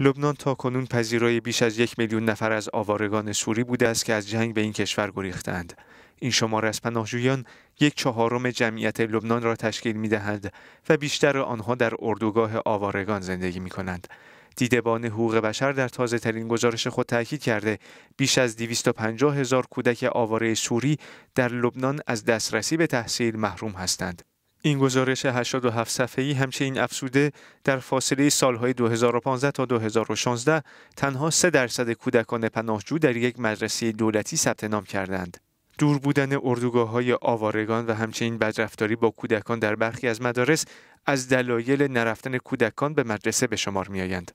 لبنان تا کنون پذیرای بیش از یک میلیون نفر از آوارگان سوری بوده است که از جنگ به این کشور گریختند. این شماره از پناهجویان یک چهارم جمعیت لبنان را تشکیل می دهند و بیشتر آنها در اردوگاه آوارگان زندگی می کنند. دیدبان حقوق بشر در تازه ترین گزارش خود تاکید کرده بیش از 250 هزار کودک آواره سوری در لبنان از دسترسی به تحصیل محروم هستند. این گزارش 87 صفحه‌ای همچنین افسوده در فاصله سالهای 2015 تا 2016 تنها 3 درصد کودکان پناهجو در یک مدرسه دولتی ثبت نام کردند. دور بودن اردوگاه های آوارگان و همچنین بدرفتاری با کودکان در برخی از مدارس از دلایل نرفتن کودکان به مدرسه به شمار می آیند.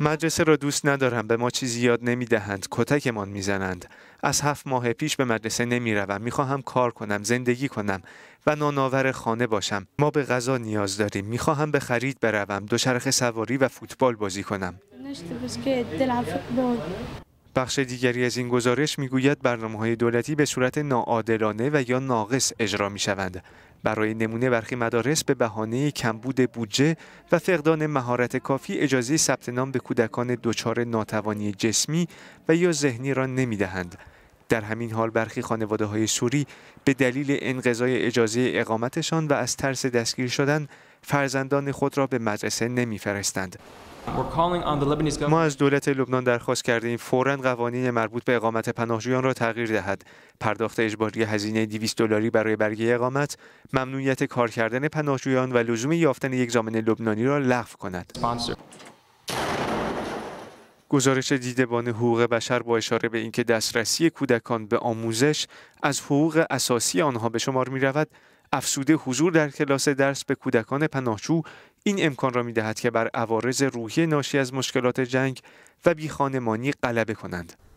مدرسه را دوست ندارم به ما چیزی یاد نمیدهند کتکمان میزنند از هفت ماه پیش به مدرسه نمیروم میخواهم کار کنم زندگی کنم و ناناور خانه باشم ما به غذا نیاز داریم میخواهم به خرید بروم دوچرخه سواری و فوتبال بازی کنم بخش دیگری از این گزارش میگوید برنامه های دولتی به صورت ناعادلانه و یا ناقص اجرا می شوند برای نمونه برخی مدارس به بهانه کمبود بودجه و فقدان مهارت کافی اجازه ثبت نام به کودکان دچار ناتوانی جسمی و یا ذهنی را نمیدهند. در همین حال برخی خانواده های سوری به دلیل انقضای اجازه اقامتشان و از ترس دستگیر شدن فرزندان خود را به مدرسه نمیفرستند. ما از دولت لبنان درخواست کردیم فورا قوانین مربوط به اقامت پناهجویان را تغییر دهد پرداخت اجباری هزینه 200 دلاری برای برگه اقامت ممنوعیت کار کردن پناهجویان و لزوم یافتن یک زامن لبنانی را لغو کند گزارش دیدبان حقوق بشر با اشاره به اینکه دسترسی کودکان به آموزش از حقوق اساسی آنها به شمار می رود افسوده حضور در کلاس درس به کودکان پناهجو این امکان را می دهد که بر عوارض روحی ناشی از مشکلات جنگ و بیخانمانی غلبه کنند.